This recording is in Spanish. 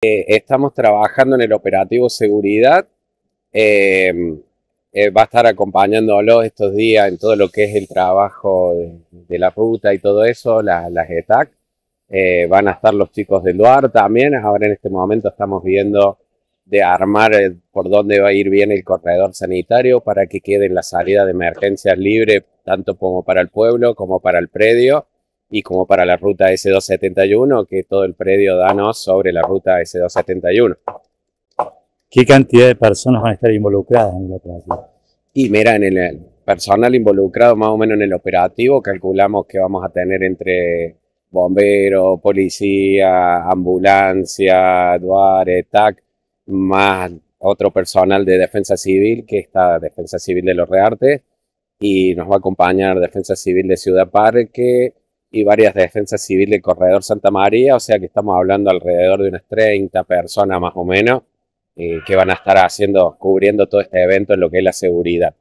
Eh, estamos trabajando en el operativo seguridad. Eh, eh, va a estar acompañándolos estos días en todo lo que es el trabajo de, la ruta y todo eso, las ETAC. van a estar los chicos del DUAR también. Ahora en este momento estamos viendo de armar por dónde va a ir bien el corredor sanitario para que quede la salida de emergencias libre, tanto como para el pueblo como para el predio y como para la ruta S271, que todo el predio danos sobre la ruta S271. ¿Qué cantidad de personas van a estar involucradas en la operación? Y mira, en el personal involucrado más o menos en el operativo, calculamos que vamos a tener entre bombero policía, ambulancia, duarte TAC, más otro personal de defensa civil, que está Defensa Civil de los Reartes, y nos va a acompañar Defensa Civil de Ciudad Parque, y varias de defensa civil del Corredor Santa María, o sea que estamos hablando alrededor de unas 30 personas más o menos eh, que van a estar haciendo, cubriendo todo este evento en lo que es la seguridad.